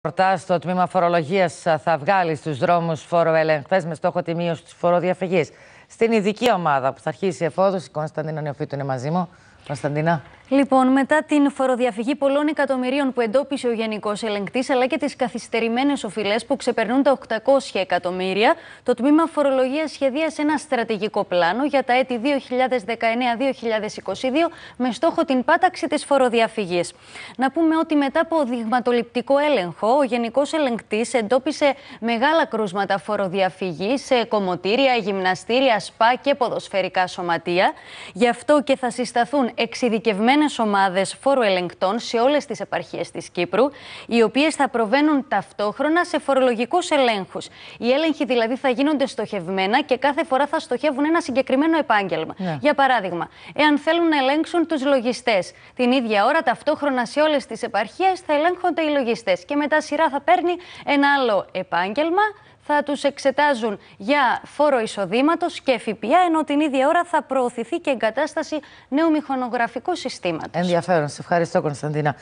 Προτάσει στο τμήμα φορολογίας ε, θα βγάλει στους δρόμους φοροελεγχθές με στόχο τη μείωση της φοροδιαφυγής. Στην ειδική ομάδα που θα αρχίσει η η Κωνσταντίνα Νιοφίτου είναι μαζί μου. Κωνσταντίνα. Λοιπόν, μετά την φοροδιαφυγή πολλών εκατομμυρίων που εντόπισε ο Γενικός Ελεγκτής, αλλά και τις καθυστερημένες οφειλές που ξεπερνούν τα 800 εκατομμύρια, το Τμήμα Φορολογίας σχεδίασε ένα στρατηγικό πλάνο για τα έτη 2019-2022 με στόχο την πάταξη της φοροδιαφυγής. Να πούμε ότι μετά από δειγματοληπτικό έλεγχο, ο Γενικός Ελεγκτής εντόπισε μεγάλα κρούσματα φοροδιαφυγή σε κομμωτήρια, γυμναστήρια, σπά και ποδοσφαιρικά σωματεία. Γι' αυτό και θα συσταθούν εξειδικευμένες ομάδες φοροελεγκτών σε όλες τις επαρχίες της Κύπρου, οι οποίες θα προβαίνουν ταυτόχρονα σε φορολογικούς ελέγχους. Οι έλεγχοι δηλαδή θα γίνονται στοχευμένα και κάθε φορά θα στοχεύουν ένα συγκεκριμένο επάγγελμα. Ναι. Για παράδειγμα, εάν θέλουν να ελέγξουν τους λογιστές, την ίδια ώρα ταυτόχρονα σε όλες τις επαρχίες θα ελέγχονται οι λογιστές. Και μετά σειρά θα παίρνει ένα άλλο επάγγελμα, θα τους εξετάζουν για φόρο εισοδήματος και ΦΠΑ, ενώ την ίδια ώρα θα προωθηθεί και εγκατάσταση νέου μηχανογραφικού συστήματος. Ενδιαφέρον. Σε ευχαριστώ, Κωνσταντίνα.